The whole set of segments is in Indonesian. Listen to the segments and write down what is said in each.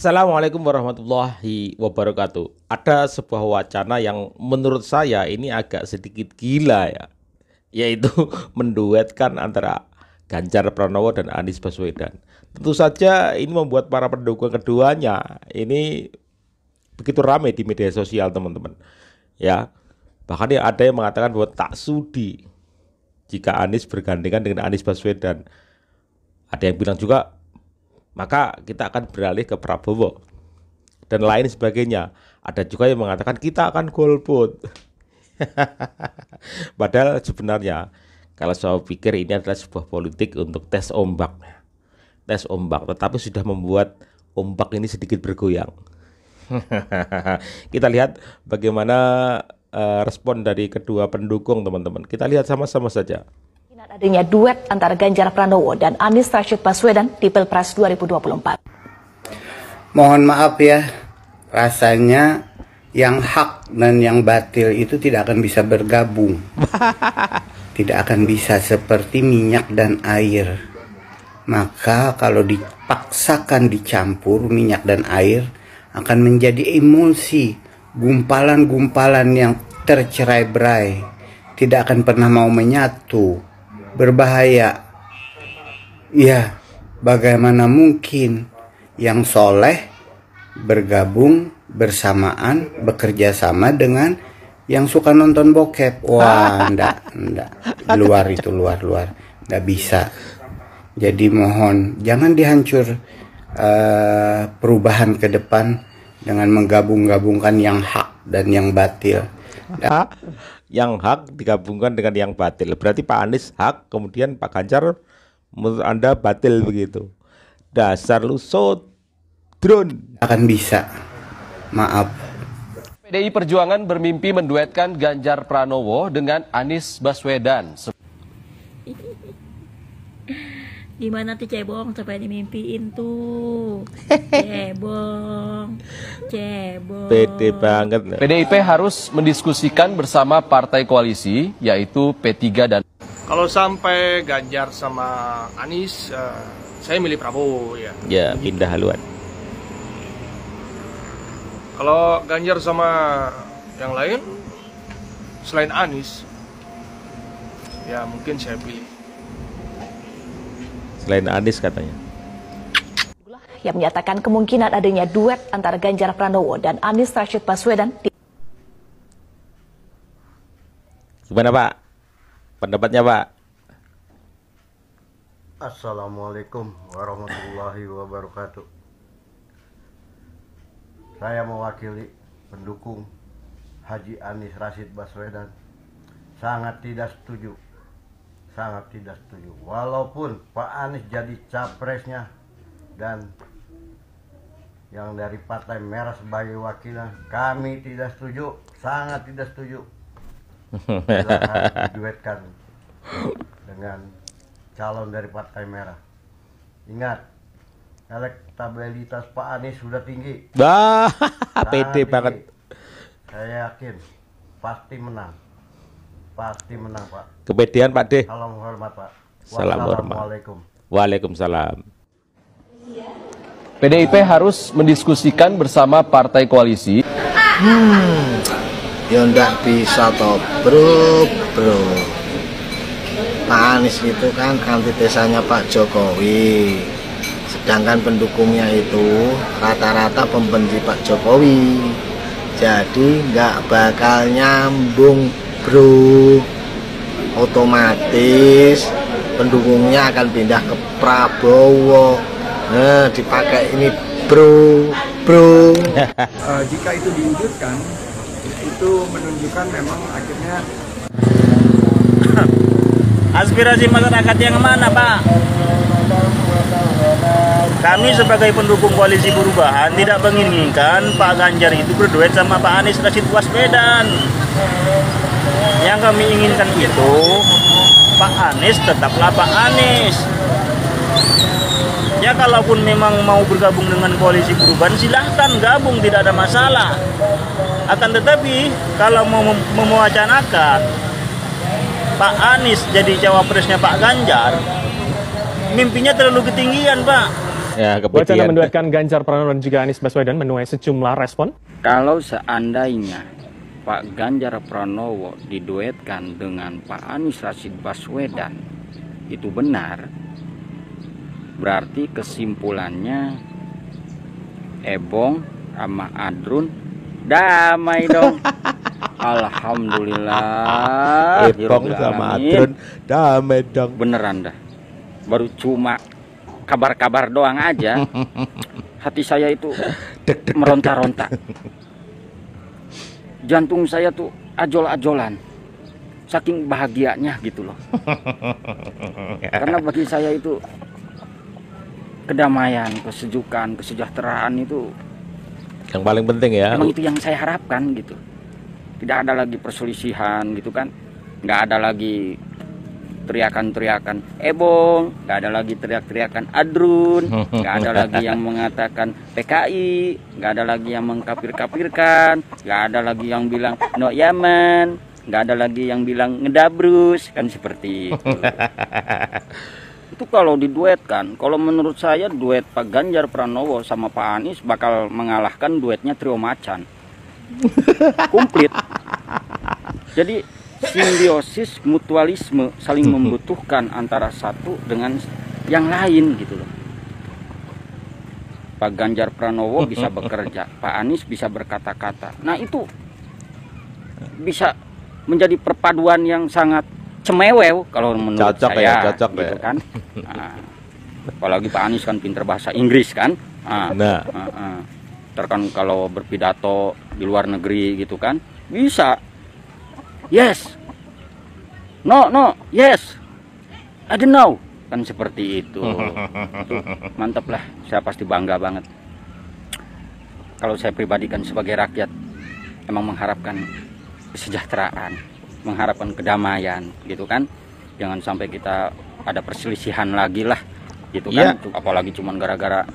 Assalamualaikum warahmatullahi wabarakatuh. Ada sebuah wacana yang menurut saya ini agak sedikit gila ya, yaitu menduetkan antara Ganjar Pranowo dan Anies Baswedan. Tentu saja ini membuat para pendukung keduanya ini begitu ramai di media sosial teman-teman. Ya, bahkan ada yang mengatakan bahwa tak sudi jika Anies bergandengan dengan Anies Baswedan. Ada yang bilang juga maka kita akan beralih ke Prabowo dan lain sebagainya. Ada juga yang mengatakan kita akan golput. Padahal sebenarnya kalau saya pikir ini adalah sebuah politik untuk tes ombak. Tes ombak, tetapi sudah membuat ombak ini sedikit bergoyang. kita lihat bagaimana uh, respon dari kedua pendukung teman-teman. Kita lihat sama-sama saja dengan adanya duet antara Ganjar Pranowo dan Anies Rashid Baswedan di Pilpres 2024. Mohon maaf ya, rasanya yang hak dan yang batil itu tidak akan bisa bergabung. tidak akan bisa seperti minyak dan air. Maka kalau dipaksakan dicampur minyak dan air akan menjadi emulsi, gumpalan-gumpalan yang tercerai-berai tidak akan pernah mau menyatu berbahaya. Ya, bagaimana mungkin yang soleh bergabung bersamaan bekerja sama dengan yang suka nonton bokep? Wah, enggak, enggak. Luar itu luar luar, enggak bisa. Jadi mohon jangan dihancur uh, perubahan ke depan dengan menggabung-gabungkan yang hak dan yang batil. Ya, yang hak digabungkan dengan yang batil. Berarti Pak Anies hak, kemudian Pak Ganjar menurut Anda batil begitu. Dasar lu drone Akan bisa. Maaf. PDI Perjuangan bermimpi menduetkan Ganjar Pranowo dengan Anies Baswedan gimana tuh cebong sampai dimimpiin tuh cebong cebong PD banget PDIP harus mendiskusikan bersama partai koalisi yaitu P3 dan kalau sampai Ganjar sama Anies uh, saya milih Prabowo ya ya pindah haluan kalau Ganjar sama yang lain selain Anies ya mungkin saya pilih klien Anies katanya. Yang menyatakan kemungkinan adanya duet antara Ganjar Pranowo dan Anies Rashid Baswedan. Di... Gimana Pak? Pendapatnya Pak? Assalamualaikum warahmatullahi wabarakatuh. Saya mewakili pendukung Haji Anies Rashid Baswedan sangat tidak setuju sangat tidak setuju. Walaupun Pak Anies jadi capresnya dan yang dari Partai Merah sebagai wakilnya, kami tidak setuju, sangat tidak setuju. Silahkan duetkan dengan calon dari Partai Merah. Ingat, elektabilitas Pak Anies sudah tinggi. Wah, PT banget. Saya yakin pasti menang. Pasti menang Pak. Kepedian Pak D. Salam hormat Pak. Salam hormat. Waalaikumsalam. PDIP harus mendiskusikan bersama partai koalisi. Hmm, ya enggak bisa toh bro, bro. Pak Anies itu kan antitesanya Pak Jokowi. Sedangkan pendukungnya itu rata-rata pembenci Pak Jokowi. Jadi nggak bakal nyambung Bro otomatis pendukungnya akan pindah ke Prabowo nah, dipakai ini Bro Bro uh, jika itu diwujudkan itu menunjukkan memang akhirnya aspirasi masyarakat yang mana Pak? Kami sebagai pendukung koalisi perubahan tidak menginginkan Pak Ganjar itu berduet sama Pak Anies Rashid Waspedan yang kami inginkan itu Pak Anies tetaplah Pak Anies ya kalaupun memang mau bergabung dengan koalisi perubahan silahkan gabung tidak ada masalah akan tetapi kalau mau mem memuacanakan Pak Anies jadi cawapresnya Pak Ganjar mimpinya terlalu ketinggian Pak ya, Wacana menduetkan Ganjar Pranowo dan juga Anies Baswedan menuai sejumlah respon kalau seandainya Pak Ganjar Pranowo diduetkan dengan Pak Anies Rashid Baswedan itu benar berarti kesimpulannya Ebong sama Adrun damai dong Alhamdulillah Ebong sama Adrun damai dong beneran dah baru cuma kabar-kabar doang aja hati saya itu meronta-ronta jantung saya tuh ajol-ajolan saking bahagianya gitu loh karena bagi saya itu kedamaian kesejukan kesejahteraan itu yang paling penting ya emang itu yang saya harapkan gitu tidak ada lagi perselisihan gitu kan nggak ada lagi teriakan-teriakan ebong eh, nggak ada lagi teriak-teriakan adrun nggak ada lagi yang mengatakan PKI nggak ada lagi yang mengkapir-kapirkan nggak ada lagi yang bilang no Yaman nggak ada lagi yang bilang ngedabrus kan seperti itu itu kalau diduetkan kalau menurut saya duet Pak Ganjar Pranowo sama Pak Anies bakal mengalahkan duetnya Trio Macan komplit jadi simbiosis mutualisme saling mhm. membutuhkan antara satu dengan yang lain gitu loh. Pak Ganjar Pranowo bisa bekerja, Pak Anies bisa berkata-kata. Nah, itu bisa menjadi perpaduan yang sangat cemewew kalau menurut cocok ya, saya. Ya, cocok gitu ya. kan. Nah, apalagi Pak Anies kan pinter bahasa Inggris kan. Nah, nah. Uh, nah, uh. Nah. Terkan kalau berpidato di luar negeri gitu kan, bisa yes no no yes I don't know kan seperti itu mantap lah saya pasti bangga banget kalau saya pribadikan sebagai rakyat emang mengharapkan kesejahteraan mengharapkan kedamaian gitu kan jangan sampai kita ada perselisihan lagi lah gitu kan iya. apalagi cuma gara-gara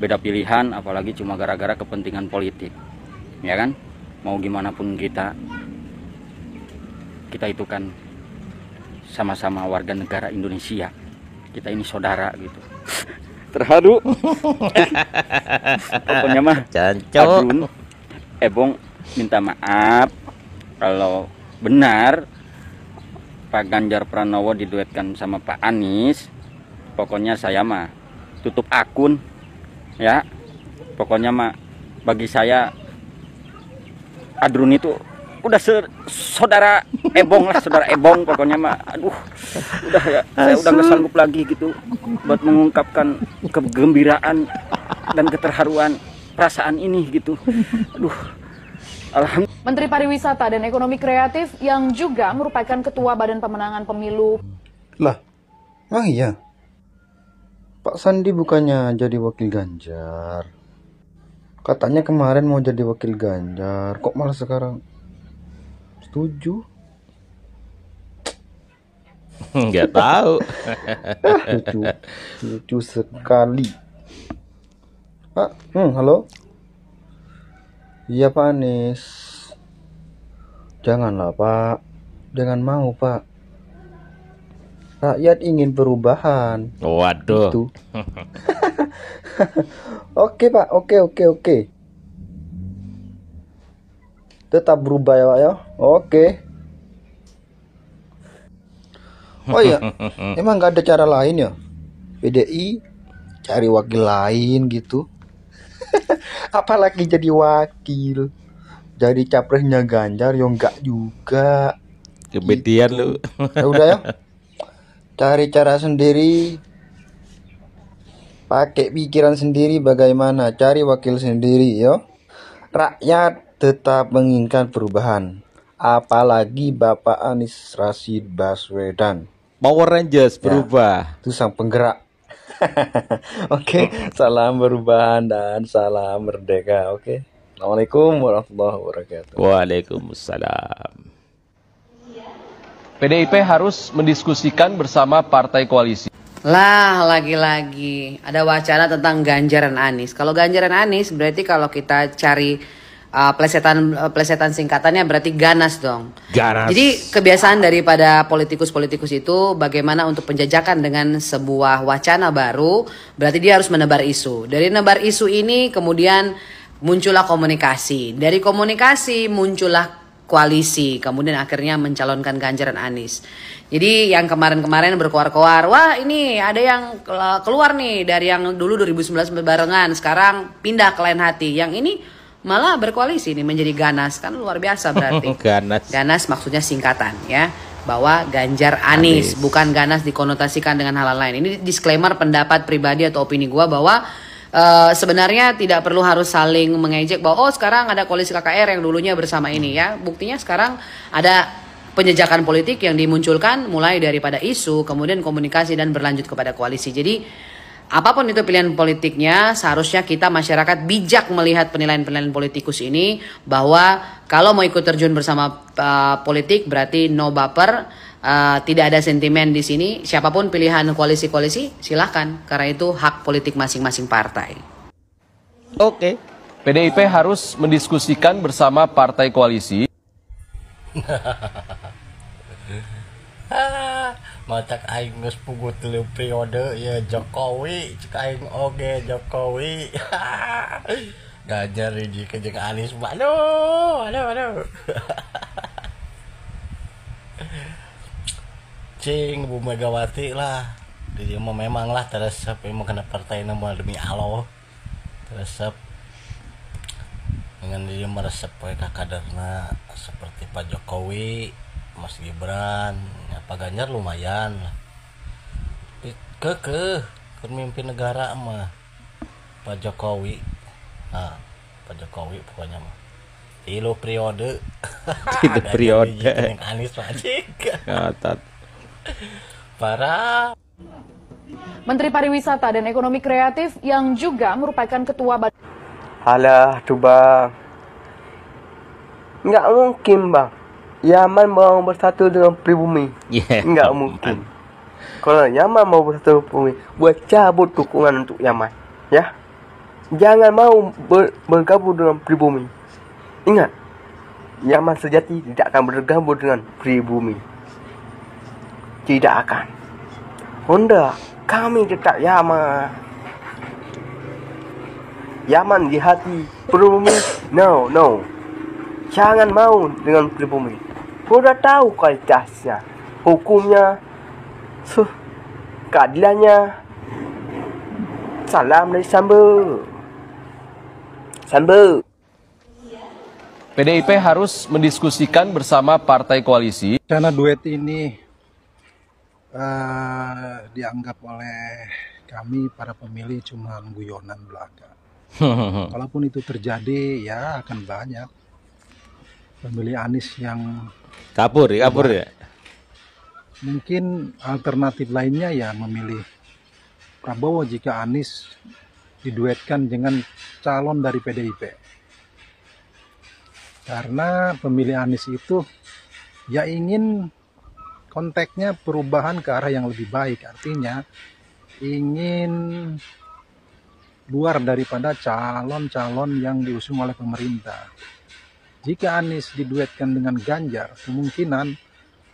beda pilihan apalagi cuma gara-gara kepentingan politik ya kan mau gimana pun kita kita itu kan sama-sama warga negara Indonesia kita ini saudara gitu terharu pokoknya mah Arjun Ebong minta maaf kalau benar Pak Ganjar Pranowo diduetkan sama Pak Anies pokoknya saya mah tutup akun ya pokoknya mah bagi saya Adrun itu udah saudara ebong lah saudara ebong pokoknya mah aduh udah ya saya udah nggak sanggup lagi gitu buat mengungkapkan kegembiraan dan keterharuan perasaan ini gitu aduh alhamdulillah Menteri Pariwisata dan Ekonomi Kreatif yang juga merupakan ketua Badan Pemenangan Pemilu lah ah iya Pak Sandi bukannya jadi wakil Ganjar Katanya kemarin mau jadi wakil Ganjar, kok malah sekarang tujuh nggak tahu lucu lucu sekali pak hmm, halo iya pak Anies janganlah pak jangan mau pak rakyat ingin perubahan waduh gitu. oke pak oke oke oke tetap berubah ya pak ya oke oh iya emang nggak ada cara lain ya PDI cari wakil lain gitu apalagi jadi wakil jadi capresnya Ganjar yang enggak juga Kebetian gitu. lu ya udah ya cari cara sendiri pakai pikiran sendiri bagaimana cari wakil sendiri yo ya. rakyat tetap menginginkan perubahan, apalagi Bapak Anies Rashid Baswedan. Power Rangers ya, berubah. Ya, itu sang penggerak. Oke, okay, oh. salam perubahan dan salam merdeka. Oke. Okay. Assalamualaikum warahmatullahi wabarakatuh. Waalaikumsalam. PDIP harus mendiskusikan bersama partai koalisi. Lah, lagi-lagi ada wacana tentang ganjaran Anies. Kalau ganjaran Anies berarti kalau kita cari uh, plesetan eh, plesetan singkatannya berarti ganas dong. Ganas. Jadi kebiasaan daripada politikus-politikus itu bagaimana untuk penjajakan dengan sebuah wacana baru, berarti dia harus menebar isu. Dari nebar isu ini kemudian muncullah komunikasi. Dari komunikasi muncullah koalisi, kemudian akhirnya mencalonkan Ganjar dan Anies. Jadi yang kemarin-kemarin berkoar-koar, wah ini ada yang keluar nih dari yang dulu 2019 barengan, sekarang pindah ke lain hati. Yang ini malah berkoalisi ini menjadi ganas kan luar biasa berarti ganas ganas maksudnya singkatan ya bahwa Ganjar Anis, Anis. bukan ganas dikonotasikan dengan hal, hal lain ini disclaimer pendapat pribadi atau opini gua bahwa Uh, sebenarnya tidak perlu harus saling mengejek bahwa oh sekarang ada koalisi KKR yang dulunya bersama ini ya buktinya sekarang ada penjejakan politik yang dimunculkan mulai daripada isu kemudian komunikasi dan berlanjut kepada koalisi jadi apapun itu pilihan politiknya, seharusnya kita masyarakat bijak melihat penilaian-penilaian politikus ini bahwa kalau mau ikut terjun bersama uh, politik berarti no baper, uh, tidak ada sentimen di sini. Siapapun pilihan koalisi-koalisi, silahkan karena itu hak politik masing-masing partai. Oke, PDIP harus mendiskusikan bersama partai koalisi. macak aing geus pugu tilu periode ya Jokowi cek aing oge Jokowi ngajar di jeung Anies aduh aduh aduh cing Bu Megawati lah jadi mau memang lah teresep emang kena partai nama demi Allah teresep dengan dia meresep ke kaderna seperti Pak Jokowi Mas Gibran ya, Pak Ganjar lumayan ke ke pemimpin negara mah Pak Jokowi nah Pak Jokowi pokoknya mah tilu periode tilu periode Anies Pak ngotot Para Menteri Pariwisata dan Ekonomi Kreatif yang juga merupakan ketua Badan Halah, tuh bang. Nggak mungkin bang. Yaman mau bersatu dengan pribumi. Yeah. mungkin. Kalau Yaman mau bersatu dengan pribumi, buat cabut dukungan untuk Yaman, ya. Jangan mau ber bergabung dengan pribumi. Ingat, Yaman sejati tidak akan bergabung dengan pribumi. Tidak akan. Honda, kami tetap Yaman. Yaman di hati, pribumi, no, no. Jangan mau dengan pribumi udah tahu kualitasnya, hukumnya, suh, keadilannya. Salam dari Sambel. Sambel. PDIP harus mendiskusikan bersama partai koalisi. Karena duet ini uh, dianggap oleh kami para pemilih cuma guyonan belaka. Kalaupun itu terjadi, ya akan banyak pemilih Anies yang Kapur, kapur iya. ya. Mungkin alternatif lainnya ya memilih Prabowo jika Anies diduetkan dengan calon dari PDIP. Karena pemilih Anies itu ya ingin konteksnya perubahan ke arah yang lebih baik artinya ingin luar daripada calon-calon yang diusung oleh pemerintah jika Anies diduetkan dengan Ganjar, kemungkinan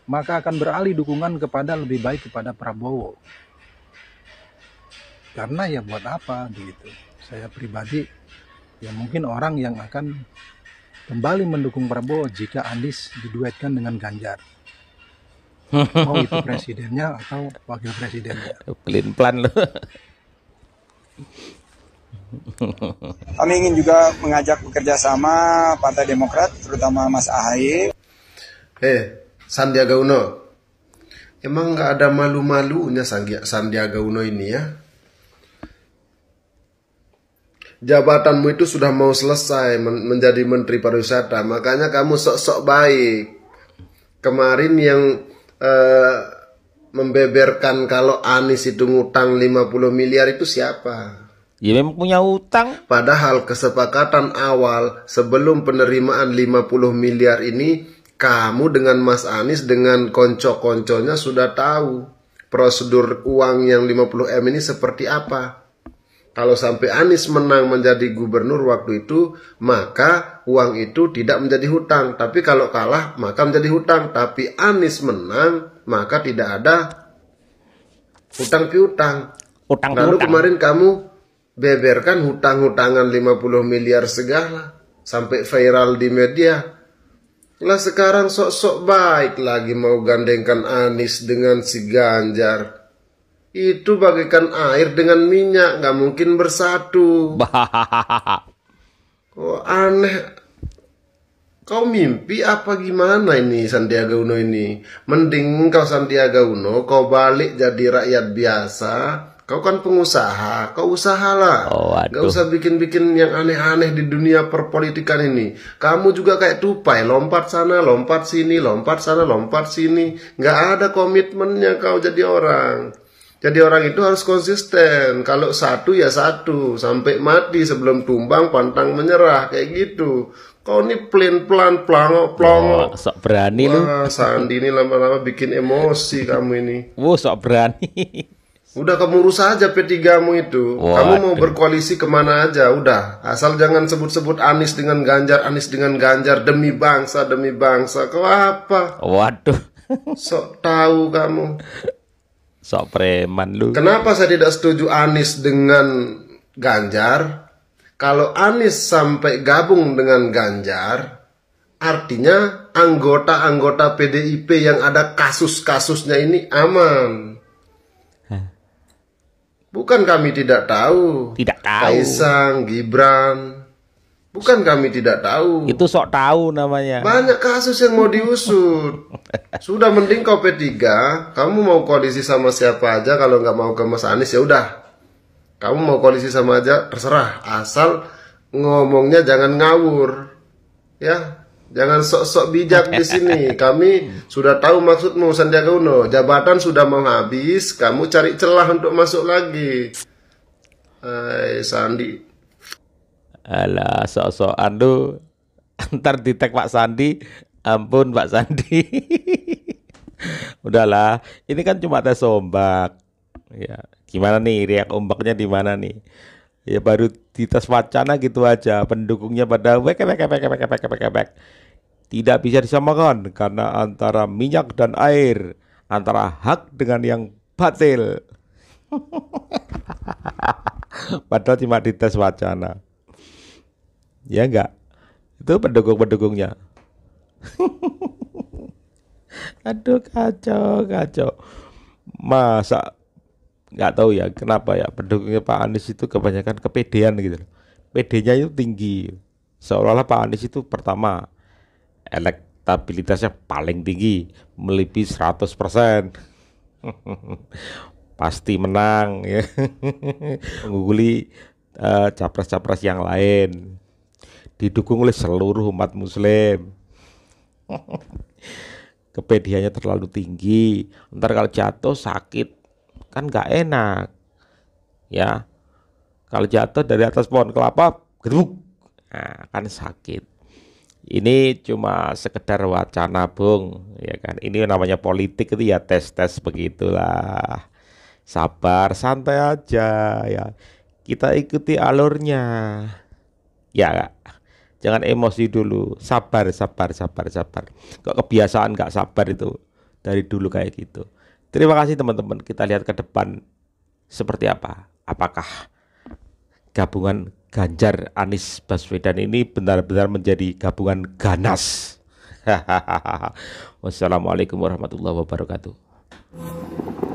maka akan beralih dukungan kepada lebih baik kepada Prabowo. Karena ya buat apa begitu. Saya pribadi ya mungkin orang yang akan kembali mendukung Prabowo jika Anies diduetkan dengan Ganjar. Mau itu presidennya atau wakil presidennya. Pelin-pelan loh. Kami ingin juga mengajak bekerja sama Partai Demokrat, terutama Mas Ahaye. Eh, Sandiaga Uno, emang nggak ada malu-malunya Sandiaga Uno ini ya? Jabatanmu itu sudah mau selesai men menjadi Menteri Pariwisata, makanya kamu sok-sok baik. Kemarin yang eh, membeberkan kalau Anies itu ngutang 50 miliar itu siapa? Ya memang punya utang. Padahal kesepakatan awal sebelum penerimaan 50 miliar ini kamu dengan Mas Anis dengan konco-konconya sudah tahu prosedur uang yang 50 M ini seperti apa. Kalau sampai Anis menang menjadi gubernur waktu itu, maka uang itu tidak menjadi hutang. Tapi kalau kalah, maka menjadi hutang. Tapi Anis menang, maka tidak ada hutang piutang. Hutang piutang. Lalu kemarin kamu beberkan hutang-hutangan 50 miliar segala sampai viral di media. Lah sekarang sok-sok baik lagi mau gandengkan Anis dengan si Ganjar. Itu bagaikan air dengan minyak, nggak mungkin bersatu. Kok oh, aneh Kau mimpi apa gimana ini Sandiaga Uno ini? Mending kau Sandiaga Uno, kau balik jadi rakyat biasa, Kau kan pengusaha, kau usahalah. Oh, Gak usah bikin-bikin yang aneh-aneh di dunia perpolitikan ini. Kamu juga kayak tupai, lompat sana, lompat sini, lompat sana, lompat sini. Gak ada komitmennya kau jadi orang. Jadi orang itu harus konsisten. Kalau satu ya satu, sampai mati sebelum tumbang pantang menyerah kayak gitu. Kau ini plan pelan plong, plong Oh, sok berani Wah, lu. Sandi ini lama-lama bikin emosi kamu ini. Wah, wow, sok berani. Udah kamu urus aja P3-mu itu. Waduh. Kamu mau berkoalisi kemana aja, udah. Asal jangan sebut-sebut Anis dengan Ganjar, Anis dengan Ganjar, demi bangsa, demi bangsa. Kau apa? Waduh. Sok tahu kamu. Sok preman lu. Kenapa saya tidak setuju Anis dengan Ganjar? Kalau Anis sampai gabung dengan Ganjar, artinya anggota-anggota PDIP yang ada kasus-kasusnya ini aman. Bukan kami tidak tahu. Tidak tahu. Kaisang, Gibran. Bukan kami tidak tahu. Itu sok tahu namanya. Banyak kasus yang mau diusut. Sudah mending kau P3, kamu mau koalisi sama siapa aja kalau nggak mau ke Mas Anies ya udah. Kamu mau koalisi sama aja terserah asal ngomongnya jangan ngawur. Ya, Jangan sok-sok bijak di sini. Kami sudah tahu maksudmu Sandiaga Uno. Jabatan sudah mau habis, kamu cari celah untuk masuk lagi. Hai Sandi. Alah, sok sok andu. Ntar ditek Pak Sandi. Ampun Pak Sandi. Udahlah, ini kan cuma tes ombak. Ya, gimana nih riak ombaknya di mana nih? Ya baru di tes wacana gitu aja pendukungnya pada wek wek wek wek wek wek wek wek tidak bisa disamakan karena antara minyak dan air, antara hak dengan yang batil. Padahal cuma dites wacana. Ya enggak? Itu pendukung-pendukungnya. Aduh kacau, kacau. Masa nggak tahu ya kenapa ya pendukungnya Pak Anies itu kebanyakan kepedean gitu. pedenya itu tinggi. Seolah-olah Pak Anies itu pertama, elektabilitasnya paling tinggi seratus 100% pasti menang ya mengungguli uh, capres-capres yang lain didukung oleh seluruh umat muslim kepedihannya terlalu tinggi ntar kalau jatuh sakit kan nggak enak ya kalau jatuh dari atas pohon kelapa geduk nah, kan sakit ini cuma sekedar wacana bung ya kan ini namanya politik itu ya tes-tes begitulah sabar santai aja ya kita ikuti alurnya ya gak? jangan emosi dulu sabar sabar sabar sabar kok kebiasaan nggak sabar itu dari dulu kayak gitu terima kasih teman-teman kita lihat ke depan seperti apa apakah gabungan Ganjar Anies Baswedan ini benar-benar menjadi gabungan ganas. Wassalamualaikum warahmatullahi wabarakatuh.